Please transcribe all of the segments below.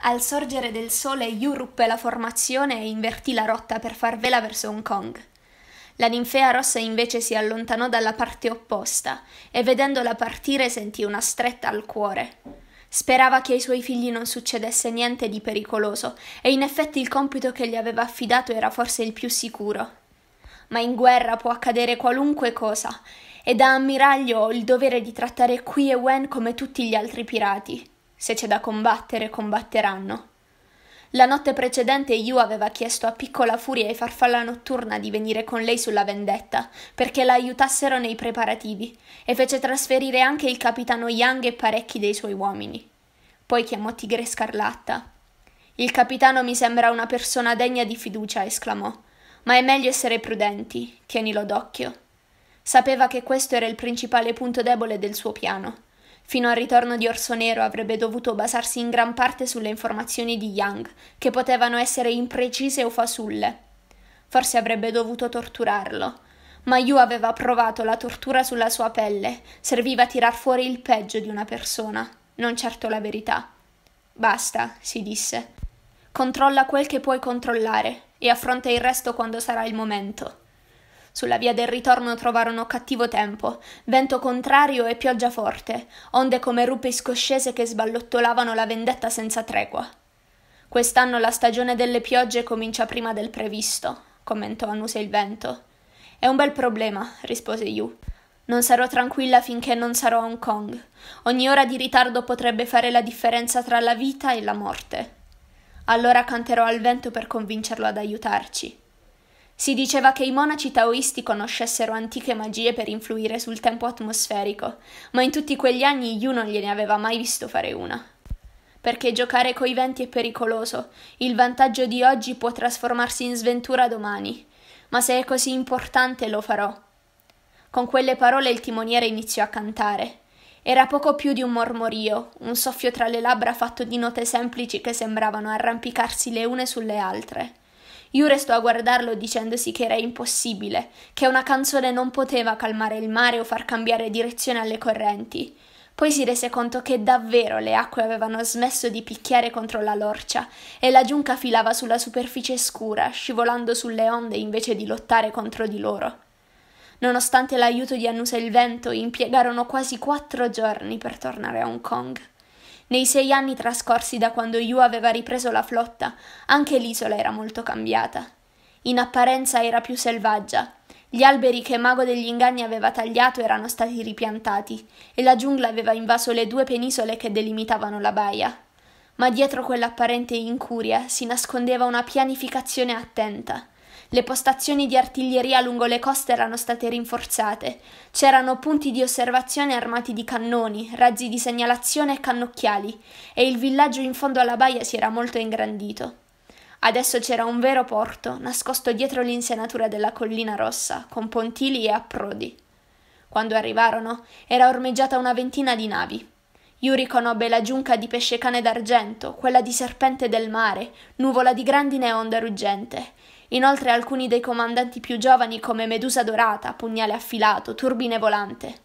Al sorgere del sole Yu ruppe la formazione e invertì la rotta per far vela verso Hong Kong. La ninfea rossa invece si allontanò dalla parte opposta e vedendola partire sentì una stretta al cuore. Sperava che ai suoi figli non succedesse niente di pericoloso e in effetti il compito che gli aveva affidato era forse il più sicuro. Ma in guerra può accadere qualunque cosa e da ammiraglio ho il dovere di trattare Qui e Wen come tutti gli altri pirati. Se c'è da combattere, combatteranno. La notte precedente Yu aveva chiesto a piccola furia ai farfalla notturna di venire con lei sulla vendetta, perché la aiutassero nei preparativi, e fece trasferire anche il capitano Yang e parecchi dei suoi uomini. Poi chiamò Tigre Scarlatta. Il capitano mi sembra una persona degna di fiducia, esclamò, ma è meglio essere prudenti, tienilo d'occhio. Sapeva che questo era il principale punto debole del suo piano. Fino al ritorno di Orso Nero avrebbe dovuto basarsi in gran parte sulle informazioni di Young, che potevano essere imprecise o fasulle. Forse avrebbe dovuto torturarlo. Ma Yu aveva provato la tortura sulla sua pelle, serviva a tirar fuori il peggio di una persona, non certo la verità. Basta, si disse. Controlla quel che puoi controllare e affronta il resto quando sarà il momento. Sulla via del ritorno trovarono cattivo tempo, vento contrario e pioggia forte, onde come rupe scoscese che sballottolavano la vendetta senza tregua. Quest'anno la stagione delle piogge comincia prima del previsto, commentò Anuse il vento. È un bel problema, rispose Yu. Non sarò tranquilla finché non sarò a Hong Kong. Ogni ora di ritardo potrebbe fare la differenza tra la vita e la morte. Allora canterò al vento per convincerlo ad aiutarci. Si diceva che i monaci taoisti conoscessero antiche magie per influire sul tempo atmosferico, ma in tutti quegli anni Yu non gliene aveva mai visto fare una. Perché giocare coi venti è pericoloso, il vantaggio di oggi può trasformarsi in sventura domani, ma se è così importante lo farò. Con quelle parole il timoniere iniziò a cantare. Era poco più di un mormorio, un soffio tra le labbra fatto di note semplici che sembravano arrampicarsi le une sulle altre. Io restò a guardarlo dicendosi che era impossibile, che una canzone non poteva calmare il mare o far cambiare direzione alle correnti. Poi si rese conto che davvero le acque avevano smesso di picchiare contro la lorcia e la giunca filava sulla superficie scura, scivolando sulle onde invece di lottare contro di loro. Nonostante l'aiuto di Annusa e il vento, impiegarono quasi quattro giorni per tornare a Hong Kong. Nei sei anni trascorsi da quando Yu aveva ripreso la flotta, anche l'isola era molto cambiata. In apparenza era più selvaggia. Gli alberi che Mago degli Inganni aveva tagliato erano stati ripiantati e la giungla aveva invaso le due penisole che delimitavano la baia. Ma dietro quell'apparente incuria si nascondeva una pianificazione attenta. Le postazioni di artiglieria lungo le coste erano state rinforzate. C'erano punti di osservazione armati di cannoni, razzi di segnalazione e cannocchiali, e il villaggio in fondo alla baia si era molto ingrandito. Adesso c'era un vero porto, nascosto dietro l'insenatura della collina rossa, con pontili e approdi. Quando arrivarono, era ormeggiata una ventina di navi. Yuri conobbe la giunca di pesce cane d'argento, quella di serpente del mare, nuvola di grandine e onda ruggente, Inoltre alcuni dei comandanti più giovani come Medusa Dorata, Pugnale Affilato, Turbine Volante.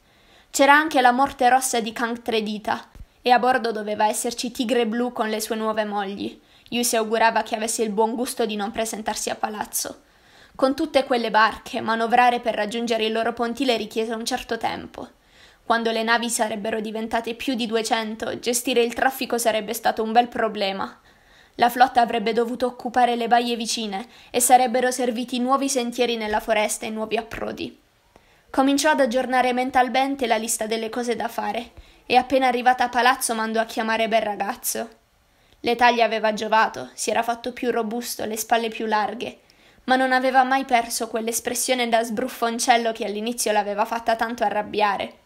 C'era anche la Morte Rossa di Kang Tredita, e a bordo doveva esserci Tigre Blu con le sue nuove mogli. Yu si augurava che avesse il buon gusto di non presentarsi a palazzo. Con tutte quelle barche, manovrare per raggiungere il loro pontile richiese un certo tempo. Quando le navi sarebbero diventate più di 200, gestire il traffico sarebbe stato un bel problema. La flotta avrebbe dovuto occupare le baie vicine e sarebbero serviti nuovi sentieri nella foresta e nuovi approdi. Cominciò ad aggiornare mentalmente la lista delle cose da fare e appena arrivata a palazzo mandò a chiamare bel ragazzo. L'età gli aveva giovato, si era fatto più robusto, le spalle più larghe, ma non aveva mai perso quell'espressione da sbruffoncello che all'inizio l'aveva fatta tanto arrabbiare.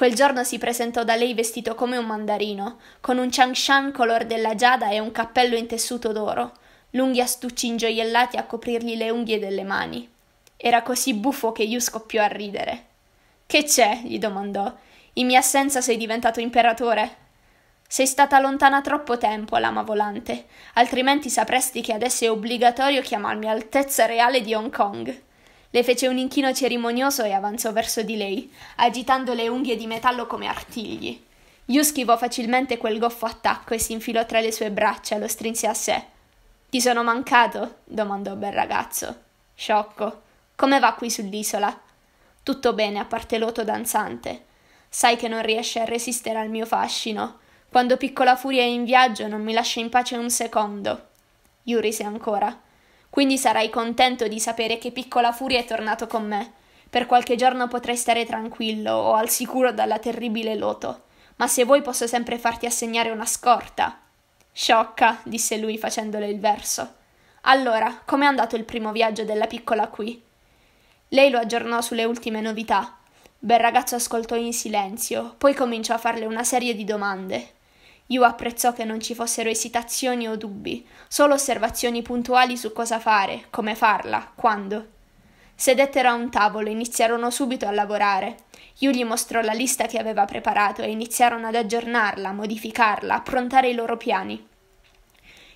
Quel giorno si presentò da lei vestito come un mandarino, con un changshan color della giada e un cappello in tessuto d'oro, lunghi astucci ingioiellati a coprirgli le unghie delle mani. Era così buffo che Yu scoppiò a ridere. Che c'è? gli domandò. In mia assenza sei diventato imperatore? Sei stata lontana troppo tempo, lama volante, altrimenti sapresti che adesso è obbligatorio chiamarmi Altezza Reale di Hong Kong. Le fece un inchino cerimonioso e avanzò verso di lei, agitando le unghie di metallo come artigli. Yu schivò facilmente quel goffo attacco e si infilò tra le sue braccia, lo strinse a sé. Ti sono mancato? domandò bel ragazzo. Sciocco. Come va qui sull'isola? Tutto bene, a parte l'oto danzante. Sai che non riesce a resistere al mio fascino. Quando piccola furia è in viaggio non mi lascia in pace un secondo. Yu rise ancora. Quindi sarai contento di sapere che Piccola Furia è tornato con me. Per qualche giorno potrai stare tranquillo o al sicuro dalla terribile loto. Ma se vuoi posso sempre farti assegnare una scorta. Sciocca, disse lui facendole il verso. Allora, com'è andato il primo viaggio della piccola qui? Lei lo aggiornò sulle ultime novità. Bel ragazzo ascoltò in silenzio, poi cominciò a farle una serie di domande. Yu apprezzò che non ci fossero esitazioni o dubbi, solo osservazioni puntuali su cosa fare, come farla, quando. Sedettero a un tavolo e iniziarono subito a lavorare. Yu gli mostrò la lista che aveva preparato e iniziarono ad aggiornarla, modificarla, approntare i loro piani.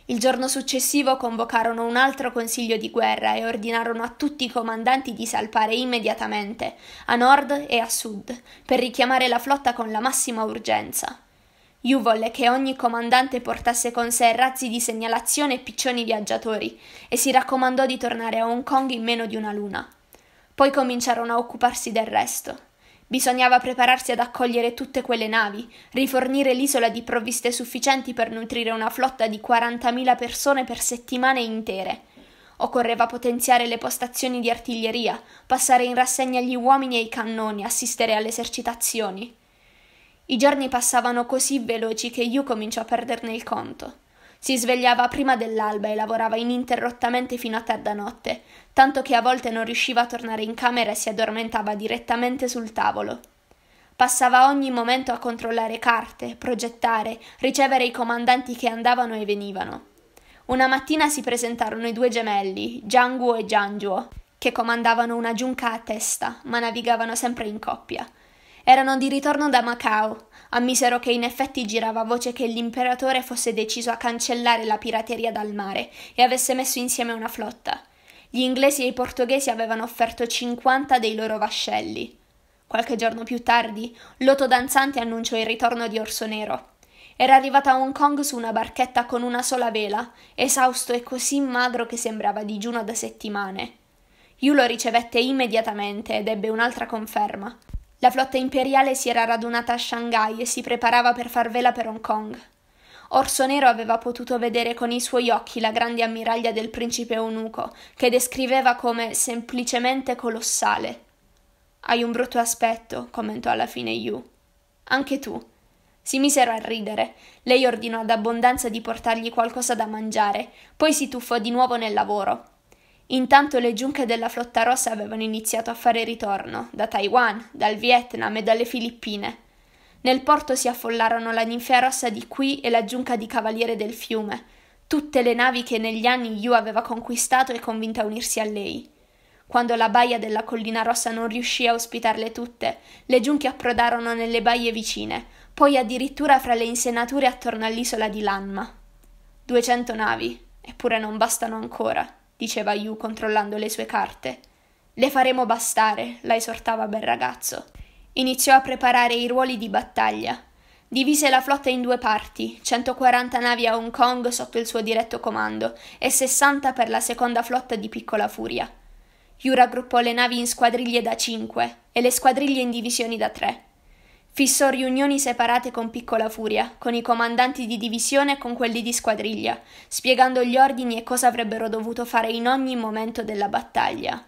Il giorno successivo convocarono un altro consiglio di guerra e ordinarono a tutti i comandanti di salpare immediatamente, a nord e a sud, per richiamare la flotta con la massima urgenza. Yu volle che ogni comandante portasse con sé razzi di segnalazione e piccioni viaggiatori e si raccomandò di tornare a Hong Kong in meno di una luna. Poi cominciarono a occuparsi del resto. Bisognava prepararsi ad accogliere tutte quelle navi, rifornire l'isola di provviste sufficienti per nutrire una flotta di 40.000 persone per settimane intere. Occorreva potenziare le postazioni di artiglieria, passare in rassegna gli uomini e i cannoni, assistere alle esercitazioni. I giorni passavano così veloci che Yu cominciò a perderne il conto. Si svegliava prima dell'alba e lavorava ininterrottamente fino a tarda notte, tanto che a volte non riusciva a tornare in camera e si addormentava direttamente sul tavolo. Passava ogni momento a controllare carte, progettare, ricevere i comandanti che andavano e venivano. Una mattina si presentarono i due gemelli, Jianguo e Gianguo, che comandavano una giunca a testa, ma navigavano sempre in coppia. Erano di ritorno da Macao. Ammisero che in effetti girava voce che l'imperatore fosse deciso a cancellare la pirateria dal mare e avesse messo insieme una flotta. Gli inglesi e i portoghesi avevano offerto 50 dei loro vascelli. Qualche giorno più tardi, Loto Danzante annunciò il ritorno di Orso Nero. Era arrivato a Hong Kong su una barchetta con una sola vela, esausto e così magro che sembrava digiuno da settimane. Yu lo ricevette immediatamente ed ebbe un'altra conferma. La flotta imperiale si era radunata a Shanghai e si preparava per far vela per Hong Kong. Orso Nero aveva potuto vedere con i suoi occhi la grande ammiraglia del principe eunuco, che descriveva come semplicemente colossale. Hai un brutto aspetto, commentò alla fine Yu. Anche tu. Si misero a ridere. Lei ordinò ad abbondanza di portargli qualcosa da mangiare, poi si tuffò di nuovo nel lavoro. Intanto le giunche della flotta rossa avevano iniziato a fare ritorno, da Taiwan, dal Vietnam e dalle Filippine. Nel porto si affollarono la ninfea rossa di qui e la giunca di Cavaliere del Fiume, tutte le navi che negli anni Yu aveva conquistato e convinta a unirsi a lei. Quando la baia della collina rossa non riuscì a ospitarle tutte, le giunche approdarono nelle baie vicine, poi addirittura fra le insenature attorno all'isola di Lanma. Duecento navi, eppure non bastano ancora diceva Yu controllando le sue carte. Le faremo bastare, la esortava bel ragazzo. Iniziò a preparare i ruoli di battaglia. Divise la flotta in due parti, 140 navi a Hong Kong sotto il suo diretto comando e 60 per la seconda flotta di Piccola Furia. Yu raggruppò le navi in squadriglie da 5 e le squadriglie in divisioni da 3. Fissò riunioni separate con piccola furia, con i comandanti di divisione e con quelli di squadriglia, spiegando gli ordini e cosa avrebbero dovuto fare in ogni momento della battaglia.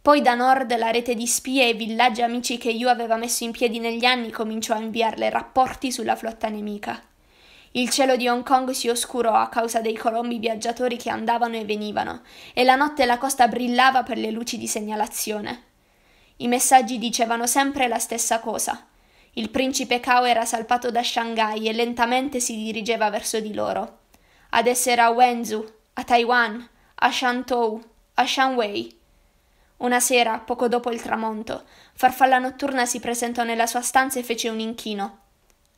Poi da nord la rete di spie e villaggi amici che Yu aveva messo in piedi negli anni cominciò a inviarle rapporti sulla flotta nemica. Il cielo di Hong Kong si oscurò a causa dei colombi viaggiatori che andavano e venivano, e la notte la costa brillava per le luci di segnalazione. I messaggi dicevano sempre la stessa cosa, il principe Cao era salpato da Shanghai e lentamente si dirigeva verso di loro. Adesso era a Wenzhou, a Taiwan, a Shantou, a Shanwei. Una sera, poco dopo il tramonto, Farfalla Notturna si presentò nella sua stanza e fece un inchino.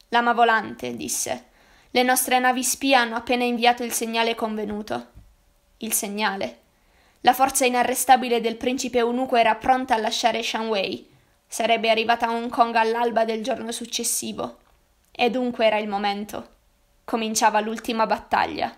Lama volante, disse. Le nostre navi spia hanno appena inviato il segnale convenuto. Il segnale. La forza inarrestabile del principe eunuco era pronta a lasciare Shanwei Sarebbe arrivata a Hong Kong all'alba del giorno successivo. E dunque era il momento. Cominciava l'ultima battaglia.